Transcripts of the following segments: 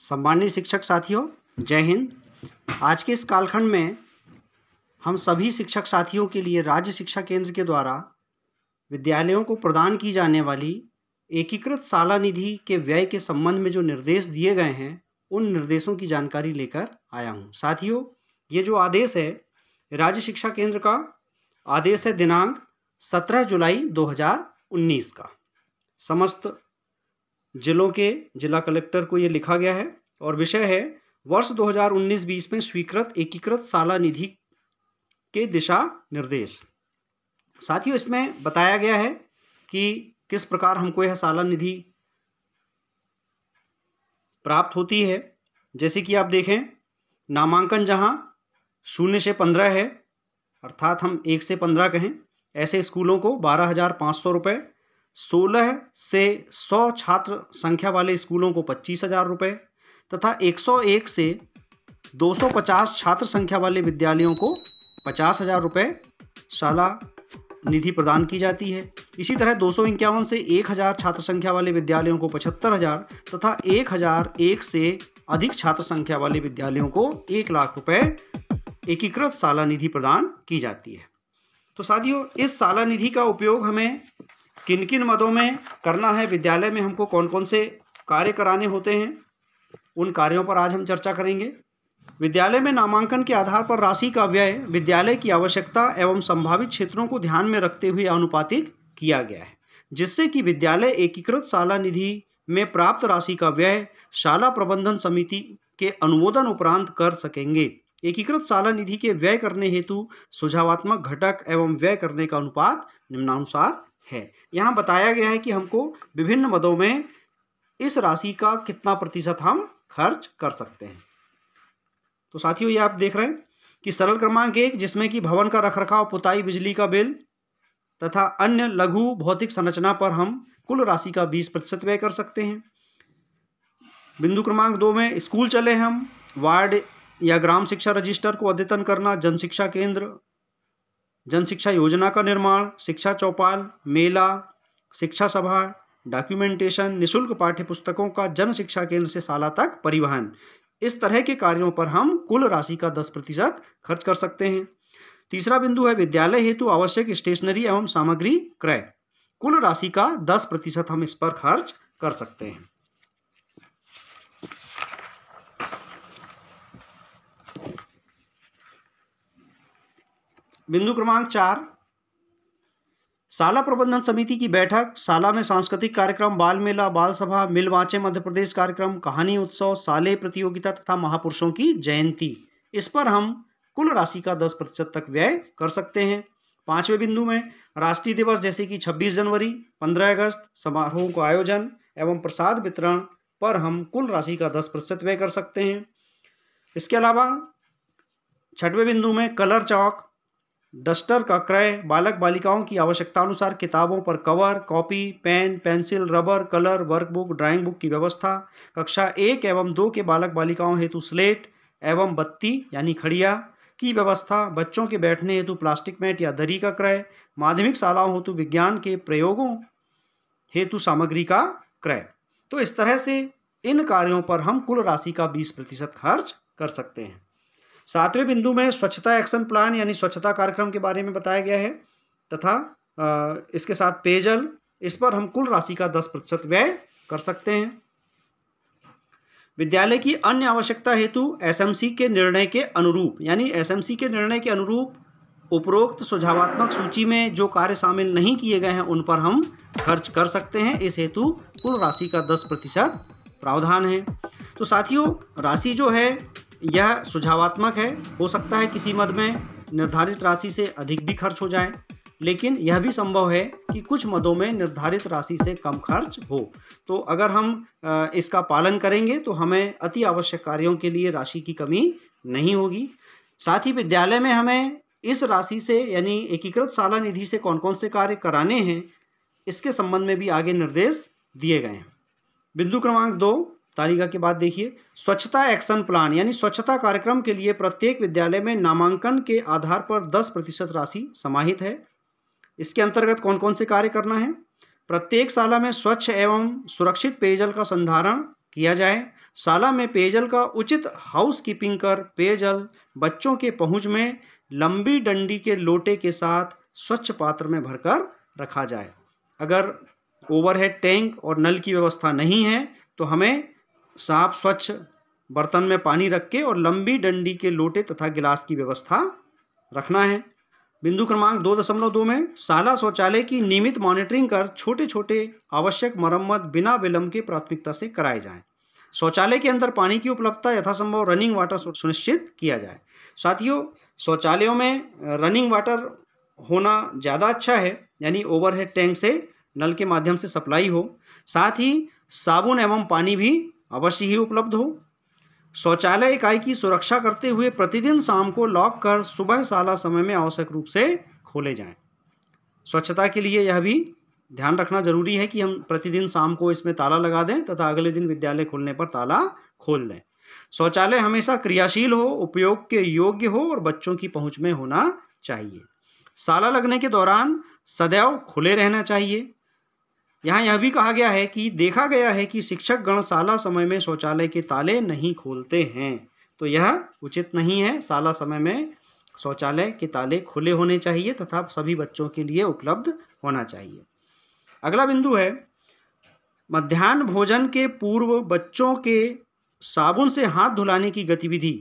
सम्मान्य शिक्षक साथियों जय हिंद आज के इस कालखंड में हम सभी शिक्षक साथियों के लिए राज्य शिक्षा केंद्र के द्वारा विद्यालयों को प्रदान की जाने वाली एकीकृत शाला निधि के व्यय के संबंध में जो निर्देश दिए गए हैं उन निर्देशों की जानकारी लेकर आया हूँ साथियों ये जो आदेश है राज्य शिक्षा केंद्र का आदेश है दिनांक सत्रह जुलाई दो का समस्त जिलों के जिला कलेक्टर को ये लिखा गया है और विषय है वर्ष 2019-20 में स्वीकृत एकीकृत साला निधि के दिशा निर्देश साथियों इसमें बताया गया है कि किस प्रकार हमको यह साला निधि प्राप्त होती है जैसे कि आप देखें नामांकन जहां शून्य से पंद्रह है अर्थात हम एक से पंद्रह कहें ऐसे स्कूलों को बारह हज़ार पाँच सौ रुपये सोलह से सौ छात्र संख्या वाले स्कूलों को पच्चीस हजार रुपये तथा एक सौ एक से दो सौ पचास छात्र संख्या वाले विद्यालयों को पचास हजार रुपये शाला निधि प्रदान की जाती है इसी तरह दो सौ से एक हजार छात्र संख्या वाले विद्यालयों को पचहत्तर हजार तथा एक हजार एक से अधिक छात्र संख्या वाले विद्यालयों को एक लाख रुपये एकीकृत शाला निधि प्रदान की जाती है तो साथियों इस शाला निधि का उपयोग हमें किन किन मदों में करना है विद्यालय में हमको कौन कौन से कार्य कराने होते हैं उन कार्यों पर आज हम चर्चा करेंगे विद्यालय में नामांकन के आधार पर राशि का व्यय विद्यालय की आवश्यकता एवं संभावित क्षेत्रों को ध्यान में रखते हुए अनुपातिक किया गया है जिससे कि विद्यालय एकीकृत शाला निधि में प्राप्त राशि का व्यय शाला प्रबंधन समिति के अनुमोदन उपरांत कर सकेंगे एकीकृत शाला निधि के व्यय करने हेतु सुझावात्मक घटक एवं व्यय करने का अनुपात निम्नानुसार है यहाँ बताया गया है कि हमको विभिन्न मदों में इस राशि का कितना प्रतिशत हम खर्च कर सकते हैं तो साथियों ये आप देख रहे हैं कि सरल क्रमांक एक जिसमें कि भवन का रखरखाव पुताई बिजली का बिल तथा अन्य लघु भौतिक संरचना पर हम कुल राशि का बीस प्रतिशत व्यय कर सकते हैं बिंदु क्रमांक दो में स्कूल चले हम वार्ड या ग्राम शिक्षा रजिस्टर को अद्यतन करना जन शिक्षा केंद्र जन शिक्षा योजना का निर्माण शिक्षा चौपाल मेला शिक्षा सभा डॉक्यूमेंटेशन निशुल्क पाठ्य पुस्तकों का जन शिक्षा केंद्र से शाला तक परिवहन इस तरह के कार्यों पर हम कुल राशि का दस प्रतिशत खर्च कर सकते हैं तीसरा बिंदु है विद्यालय हेतु आवश्यक स्टेशनरी एवं सामग्री क्रय कुल राशि का दस प्रतिशत हम इस पर खर्च कर सकते हैं बिंदु क्रमांक चार शाला प्रबंधन समिति की बैठक शाला में सांस्कृतिक कार्यक्रम बाल मेला बाल सभा मिल वाचे मध्य प्रदेश कार्यक्रम कहानी उत्सव साले प्रतियोगिता तथा महापुरुषों की जयंती इस पर हम कुल राशि का दस प्रतिशत तक व्यय कर सकते हैं पांचवें बिंदु में राष्ट्रीय दिवस जैसे कि 26 जनवरी 15 अगस्त समारोहों का आयोजन एवं प्रसाद वितरण पर हम कुल राशि का दस प्रतिशत व्यय कर सकते हैं इसके अलावा छठवें बिंदु में कलर चौक डस्टर का क्रय बालक बालिकाओं की आवश्यकता अनुसार किताबों पर cover copy pen pencil rubber colour workbook drawing book की व्यवस्था कक्षा एक एवं दो के बालक बालिकाओं हेतु स्लेट एवं बत्ती यानी खड़िया की व्यवस्था बच्चों के बैठने हेतु प्लास्टिक मैट या दरी का क्रय माध्यमिक शालाओं हेतु विज्ञान के प्रयोगों हेतु सामग्री का क्रय तो इस तरह से इन कार्यों पर हम कुल राशि का बीस प्रतिशत खर्च कर सकते हैं सातवें बिंदु में स्वच्छता एक्शन प्लान यानी स्वच्छता कार्यक्रम के बारे में बताया गया है तथा इसके साथ पेयजल इस पर हम कुल राशि का दस प्रतिशत व्यय कर सकते हैं विद्यालय की अन्य आवश्यकता हेतु एसएमसी के निर्णय के अनुरूप यानी एसएमसी के निर्णय के अनुरूप उपरोक्त सुझावात्मक सूची में जो कार्य शामिल नहीं किए गए हैं उन पर हम खर्च कर सकते हैं इस हेतु कुल राशि का दस प्रतिशत प्रावधान है तो साथियों राशि जो है यह सुझावात्मक है हो सकता है किसी मद में निर्धारित राशि से अधिक भी खर्च हो जाए लेकिन यह भी संभव है कि कुछ मदों में निर्धारित राशि से कम खर्च हो तो अगर हम इसका पालन करेंगे तो हमें अति आवश्यक कार्यों के लिए राशि की कमी नहीं होगी साथ ही विद्यालय में हमें इस राशि से यानी एकीकृत शाला निधि से कौन कौन से कार्य कराने हैं इसके संबंध में भी आगे निर्देश दिए गए हैं बिंदु क्रमांक दो तालिका के बाद देखिए स्वच्छता एक्शन प्लान यानी स्वच्छता कार्यक्रम के लिए प्रत्येक विद्यालय में नामांकन के आधार पर दस प्रतिशत राशि समाहित है इसके अंतर्गत कौन कौन से कार्य करना है प्रत्येक शाला में स्वच्छ एवं सुरक्षित पेयजल का संधारण किया जाए शाला में पेयजल का उचित हाउस कीपिंग कर पेयजल बच्चों के पहुँच में लंबी डंडी के लोटे के साथ स्वच्छ पात्र में भरकर रखा जाए अगर ओवरहेड टैंक और नल की व्यवस्था नहीं है तो हमें साफ स्वच्छ बर्तन में पानी रख के और लंबी डंडी के लोटे तथा गिलास की व्यवस्था रखना है बिंदु क्रमांक दो दशमलव दो में साला शौचालय की नियमित मॉनिटरिंग कर छोटे छोटे आवश्यक मरम्मत बिना विलंब के प्राथमिकता से कराए जाएं शौचालय के अंदर पानी की उपलब्धता यथासंभव रनिंग वाटर सुनिश्चित किया जाए साथियों शौचालयों में रनिंग वाटर होना ज़्यादा अच्छा है यानी ओवरहेड टैंक से नल के माध्यम से सप्लाई हो साथ ही साबुन एवं पानी भी अवश्य ही उपलब्ध हो शौचालय इकाई की सुरक्षा करते हुए प्रतिदिन शाम को लॉक कर सुबह साला समय में आवश्यक रूप से खोले जाएं। स्वच्छता के लिए यह भी ध्यान रखना जरूरी है कि हम प्रतिदिन शाम को इसमें ताला लगा दें तथा अगले दिन विद्यालय खोलने पर ताला खोल दें शौचालय हमेशा क्रियाशील हो उपयोग के योग्य हो और बच्चों की पहुंच में होना चाहिए साला लगने के दौरान सदैव खुले रहना चाहिए यहाँ यह भी कहा गया है कि देखा गया है कि शिक्षक गण शाला समय में शौचालय के ताले नहीं खोलते हैं तो यह उचित नहीं है शाला समय में शौचालय के ताले खुले होने चाहिए तथा सभी बच्चों के लिए उपलब्ध होना चाहिए अगला बिंदु है मध्यान्ह भोजन के पूर्व बच्चों के साबुन से हाथ धुलाने की गतिविधि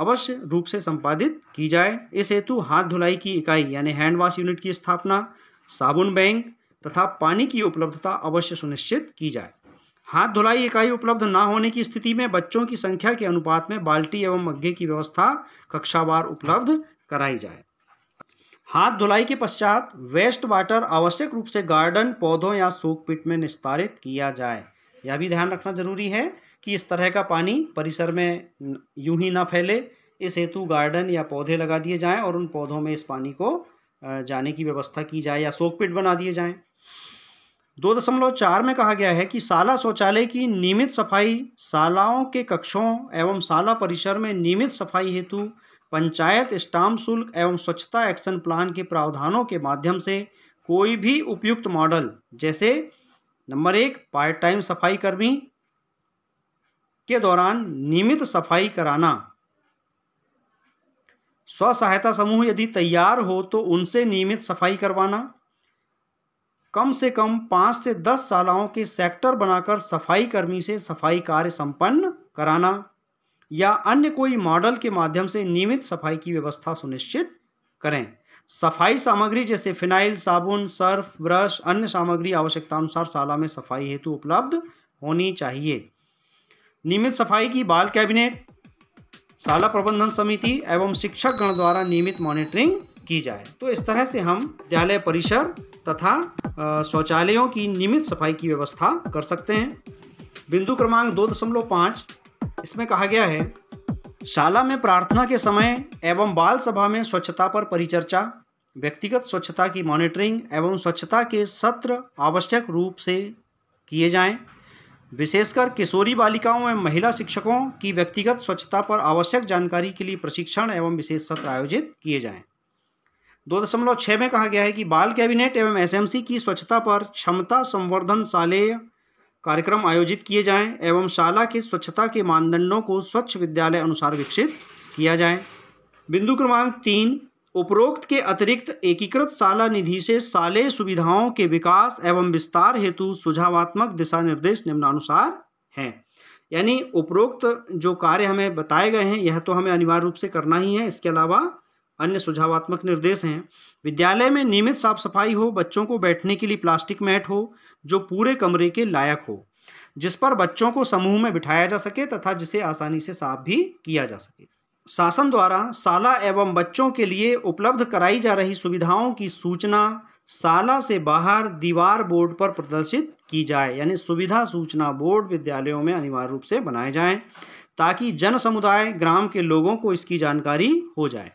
अवश्य रूप से संपादित की जाए इस हेतु हाथ धुलाई की इकाई यानी हैंड वॉश यूनिट की स्थापना साबुन बैंक तथा पानी की उपलब्धता अवश्य सुनिश्चित की जाए हाथ धुलाई इकाई उपलब्ध ना होने की स्थिति में बच्चों की संख्या के अनुपात में बाल्टी एवं मग्घे की व्यवस्था कक्षावार उपलब्ध कराई जाए हाथ धुलाई के पश्चात वेस्ट वाटर आवश्यक रूप से गार्डन पौधों या सूख पिट में निस्तारित किया जाए यह भी ध्यान रखना जरूरी है कि इस तरह का पानी परिसर में यूं ही ना फैले इस हेतु गार्डन या पौधे लगा दिए जाएं और उन पौधों में इस पानी को जाने की व्यवस्था की जाए या सोक पिट बना दिए जाएं दो दशमलव चार में कहा गया है कि शाला शौचालय की नियमित सफाई शालाओं के कक्षों एवं शाला परिसर में नियमित सफाई हेतु पंचायत स्टाम्प शुल्क एवं स्वच्छता एक्शन प्लान के प्रावधानों के माध्यम से कोई भी उपयुक्त मॉडल जैसे नंबर एक पार्ट टाइम सफाई कर्मी के दौरान नियमित सफाई कराना स्व सहायता समूह यदि तैयार हो तो उनसे नियमित सफाई करवाना कम से कम पाँच से दस शालाओं के सेक्टर बनाकर सफाई कर्मी से सफाई कार्य संपन्न कराना या अन्य कोई मॉडल के माध्यम से नियमित सफाई की व्यवस्था सुनिश्चित करें सफाई सामग्री जैसे फिनाइल साबुन सर्फ ब्रश अन्य सामग्री आवश्यकतानुसार शाला में सफाई हेतु उपलब्ध होनी चाहिए नियमित सफाई की बाल कैबिनेट शाला प्रबंधन समिति एवं शिक्षक गण द्वारा नियमित मॉनिटरिंग की जाए तो इस तरह से हम विद्यालय परिसर तथा शौचालयों की नियमित सफाई की व्यवस्था कर सकते हैं बिंदु क्रमांक दो दशमलव पाँच इसमें कहा गया है शाला में प्रार्थना के समय एवं बाल सभा में स्वच्छता पर परिचर्चा व्यक्तिगत स्वच्छता की मॉनिटरिंग एवं स्वच्छता के सत्र आवश्यक रूप से किए जाएं विशेषकर किशोरी बालिकाओं एवं महिला शिक्षकों की व्यक्तिगत स्वच्छता पर आवश्यक जानकारी के लिए प्रशिक्षण एवं विशेष सत्र आयोजित किए जाएं दो दशमलव छः में कहा गया है कि बाल कैबिनेट एवं एसएमसी की स्वच्छता पर क्षमता संवर्धन शालेय कार्यक्रम आयोजित किए जाएं एवं शाला के स्वच्छता के मानदंडों को स्वच्छ विद्यालय अनुसार विकसित किया जाए बिंदु क्रमांक तीन उपरोक्त के अतिरिक्त एकीकृत साला निधि से साले सुविधाओं के विकास एवं विस्तार हेतु सुझावात्मक दिशा निर्देश निम्नानुसार हैं यानी उपरोक्त जो कार्य हमें बताए गए हैं यह तो हमें अनिवार्य रूप से करना ही है इसके अलावा अन्य सुझावात्मक निर्देश हैं विद्यालय में नियमित साफ सफाई हो बच्चों को बैठने के लिए प्लास्टिक मैट हो जो पूरे कमरे के लायक हो जिस पर बच्चों को समूह में बिठाया जा सके तथा जिसे आसानी से साफ भी किया जा सके शासन द्वारा शाला एवं बच्चों के लिए उपलब्ध कराई जा रही सुविधाओं की सूचना शाला से बाहर दीवार बोर्ड पर प्रदर्शित की जाए यानी सुविधा सूचना बोर्ड विद्यालयों में अनिवार्य रूप से बनाए जाएं ताकि जन समुदाय ग्राम के लोगों को इसकी जानकारी हो जाए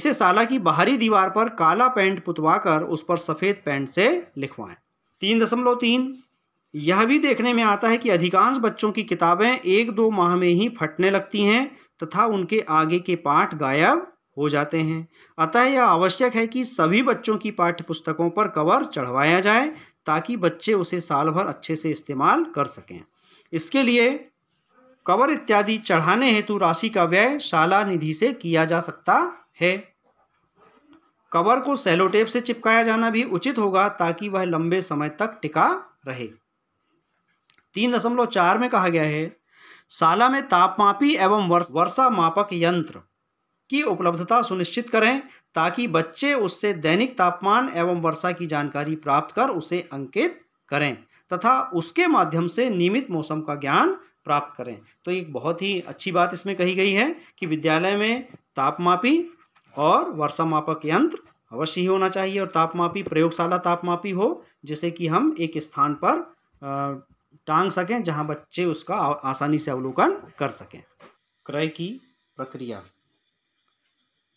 इसे शाला की बाहरी दीवार पर काला पेंट पुतवाकर उस पर सफ़ेद पेंट से लिखवाएं तीन दशमलव तीन यह भी देखने में आता है कि अधिकांश बच्चों की किताबें एक दो माह में ही फटने लगती हैं तथा उनके आगे के पाठ गायब हो जाते हैं अतः यह आवश्यक है कि सभी बच्चों की पाठ्य पुस्तकों पर कवर चढ़वाया जाए ताकि बच्चे उसे साल भर अच्छे से इस्तेमाल कर सकें इसके लिए कवर इत्यादि चढ़ाने हेतु राशि का व्यय शाला निधि से किया जा सकता है कवर को सेलोटेप से चिपकाया जाना भी उचित होगा ताकि वह लंबे समय तक टिका रहे तीन दशमलव चार में कहा गया है शाला में तापमापी एवं वर्षा मापक यंत्र की उपलब्धता सुनिश्चित करें ताकि बच्चे उससे दैनिक तापमान एवं वर्षा की जानकारी प्राप्त कर उसे अंकित करें तथा उसके माध्यम से नियमित मौसम का ज्ञान प्राप्त करें तो एक बहुत ही अच्छी बात इसमें कही गई है कि विद्यालय में तापमापी और वर्षा मापक यंत्र अवश्य ही होना चाहिए और तापमापी प्रयोगशाला तापमापी हो जिसे कि हम एक स्थान पर टांग सकें जहां बच्चे उसका आसानी से अवलोकन कर सकें क्रय की प्रक्रिया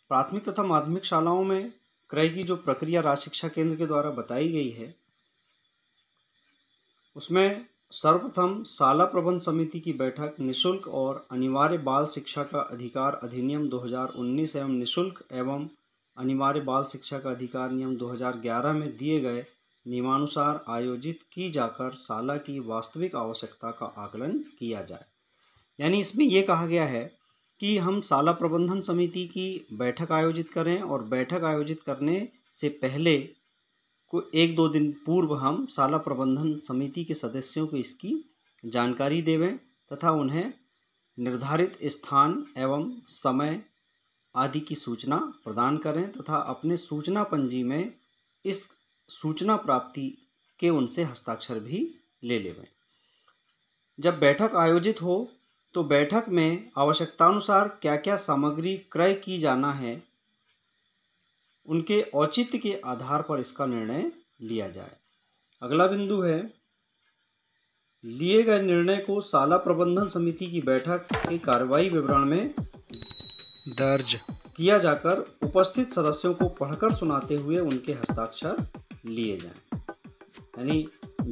प्राथमिक तथा माध्यमिक शालाओं में क्रय की जो प्रक्रिया राज्य शिक्षा केंद्र के द्वारा बताई गई है उसमें सर्वप्रथम शाला प्रबंध समिति की बैठक निशुल्क और अनिवार्य बाल शिक्षा का अधिकार अधिनियम 2019 एवं निशुल्क एवं अनिवार्य बाल शिक्षा का अधिकार नियम 2011 में दिए गए नियमानुसार आयोजित की जाकर साला की वास्तविक आवश्यकता का आकलन किया जाए यानी इसमें यह कहा गया है कि हम साला प्रबंधन समिति की बैठक आयोजित करें और बैठक आयोजित करने से पहले को एक दो दिन पूर्व हम साला प्रबंधन समिति के सदस्यों को इसकी जानकारी देवें तथा उन्हें निर्धारित स्थान एवं समय आदि की सूचना प्रदान करें तथा अपने सूचना पंजी में इस सूचना प्राप्ति के उनसे हस्ताक्षर भी ले लेवें जब बैठक आयोजित हो तो बैठक में आवश्यकतानुसार क्या क्या सामग्री क्रय की जाना है उनके औचित्य के आधार पर इसका निर्णय लिया जाए अगला बिंदु है लिए गए निर्णय को साला प्रबंधन समिति की बैठक के कार्रवाई विवरण में दर्ज किया जाकर उपस्थित सदस्यों को पढ़कर सुनाते हुए उनके हस्ताक्षर लिए जाएं यानी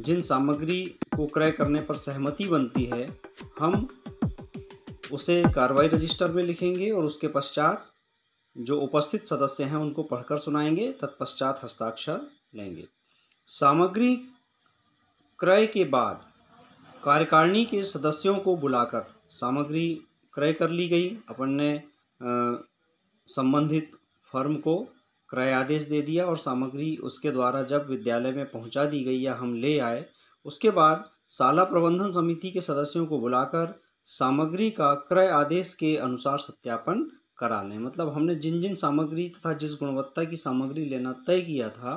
जिन सामग्री को क्रय करने पर सहमति बनती है हम उसे कार्रवाई रजिस्टर में लिखेंगे और उसके पश्चात जो उपस्थित सदस्य हैं उनको पढ़कर सुनाएंगे तत्पश्चात हस्ताक्षर लेंगे सामग्री क्रय के बाद कार्यकारिणी के सदस्यों को बुलाकर सामग्री क्रय कर ली गई अपन ने संबंधित फर्म को क्रय आदेश दे दिया और सामग्री उसके द्वारा जब विद्यालय में पहुंचा दी गई या हम ले आए उसके बाद शाला प्रबंधन समिति के सदस्यों को बुलाकर सामग्री का क्रय आदेश के अनुसार सत्यापन करा लें मतलब हमने जिन जिन सामग्री तथा जिस गुणवत्ता की सामग्री लेना तय किया था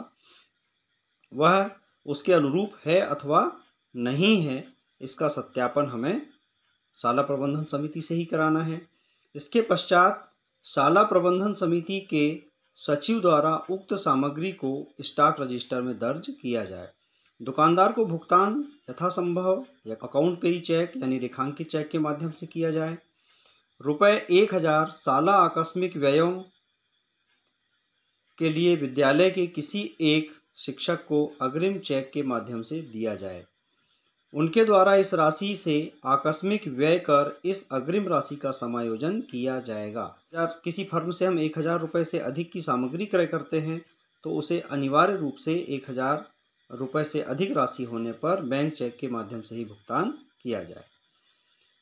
वह उसके अनुरूप है अथवा नहीं है इसका सत्यापन हमें शाला प्रबंधन समिति से ही कराना है इसके पश्चात शाला प्रबंधन समिति के सचिव द्वारा उक्त सामग्री को स्टॉक रजिस्टर में दर्ज किया जाए दुकानदार को भुगतान यथासंभव या अकाउंट पे ही चेक यानी रेखांकित चेक के माध्यम से किया जाए रुपये एक हज़ार साल आकस्मिक व्ययों के लिए विद्यालय के किसी एक शिक्षक को अग्रिम चेक के माध्यम से दिया जाए उनके द्वारा इस राशि से आकस्मिक व्यय कर इस अग्रिम राशि का समायोजन किया जाएगा जब किसी फर्म से हम एक हज़ार रुपये से अधिक की सामग्री क्रय करते हैं तो उसे अनिवार्य रूप से एक हज़ार रुपये से अधिक राशि होने पर बैंक चेक के माध्यम से ही भुगतान किया जाए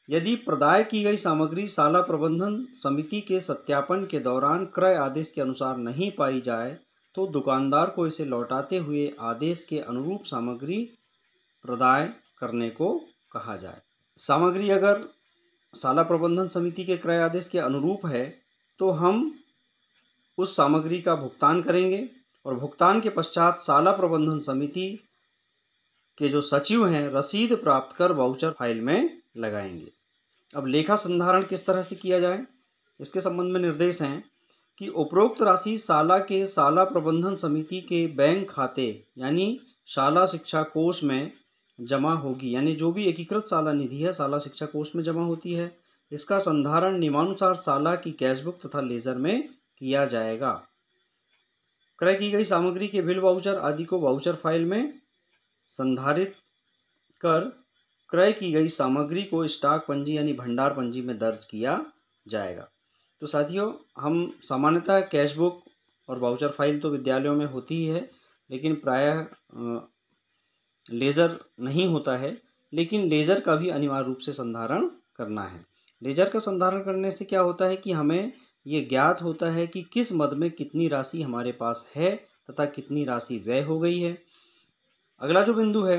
यदि प्रदाय की गई सामग्री साला प्रबंधन समिति के सत्यापन के दौरान क्रय आदेश के अनुसार नहीं पाई जाए तो दुकानदार को इसे लौटाते हुए आदेश के अनुरूप सामग्री प्रदाय करने को कहा जाए सामग्री अगर शाला प्रबंधन समिति के क्रय आदेश के अनुरूप है तो हम उस सामग्री का भुगतान करेंगे और भुगतान के पश्चात शाला प्रबंधन समिति के जो सचिव हैं रसीद प्राप्त कर वाउचर फाइल में लगाएंगे अब लेखा संधारण किस तरह से किया जाए इसके संबंध में निर्देश हैं कि उपरोक्त राशि शाला के शाला प्रबंधन समिति के बैंक खाते यानी शाला शिक्षा कोष में जमा होगी यानी जो भी एकीकृत शाला निधि है शाला शिक्षा कोष में जमा होती है इसका संधारण नियमानुसार शाला की कैशबुक तथा लेजर में किया जाएगा क्रय की गई सामग्री के बिल वाउचर आदि को वाउचर फाइल में संधारित कर क्रय की गई सामग्री को स्टॉक पंजी यानी भंडार पंजी में दर्ज किया जाएगा तो साथियों हम सामान्यतः कैशबुक और वाउचर फाइल तो विद्यालयों में होती ही है लेकिन प्रायः लेज़र नहीं होता है लेकिन लेज़र का भी अनिवार्य रूप से संधारण करना है लेज़र का संधारण करने से क्या होता है कि हमें ये ज्ञात होता है कि किस मद में कितनी राशि हमारे पास है तथा कितनी राशि व्यय हो गई है अगला जो बिंदु है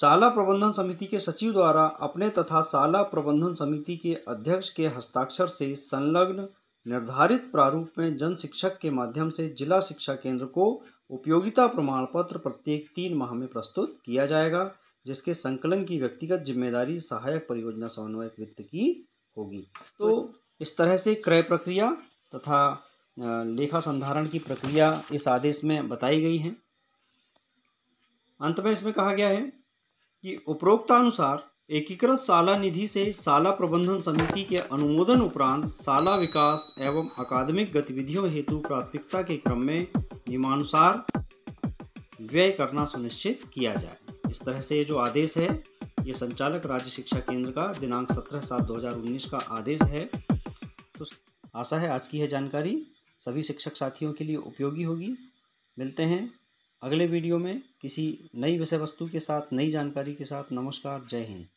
शाला प्रबंधन समिति के सचिव द्वारा अपने तथा शाला प्रबंधन समिति के अध्यक्ष के हस्ताक्षर से संलग्न निर्धारित प्रारूप में जन शिक्षक के माध्यम से जिला शिक्षा केंद्र को उपयोगिता प्रमाण पत्र प्रत्येक तीन माह में प्रस्तुत किया जाएगा जिसके संकलन की व्यक्तिगत जिम्मेदारी सहायक परियोजना समन्वयक वित्त की होगी तो इस तरह से क्रय प्रक्रिया तथा लेखा संधारण की प्रक्रिया इस आदेश में बताई गई है अंत में इसमें कहा गया है कि उपरोक्तानुसार एकीकृत शाला निधि से शाला प्रबंधन समिति के अनुमोदन उपरांत शाला विकास एवं अकादमिक गतिविधियों हेतु प्राथमिकता के क्रम में नियमानुसार व्यय करना सुनिश्चित किया जाए इस तरह से ये जो आदेश है ये संचालक राज्य शिक्षा केंद्र का दिनांक 17 सात 2019 का आदेश है तो आशा है आज की यह जानकारी सभी शिक्षक साथियों के लिए उपयोगी होगी मिलते हैं अगले वीडियो में किसी नई विषय वस्तु के साथ नई जानकारी के साथ नमस्कार जय हिंद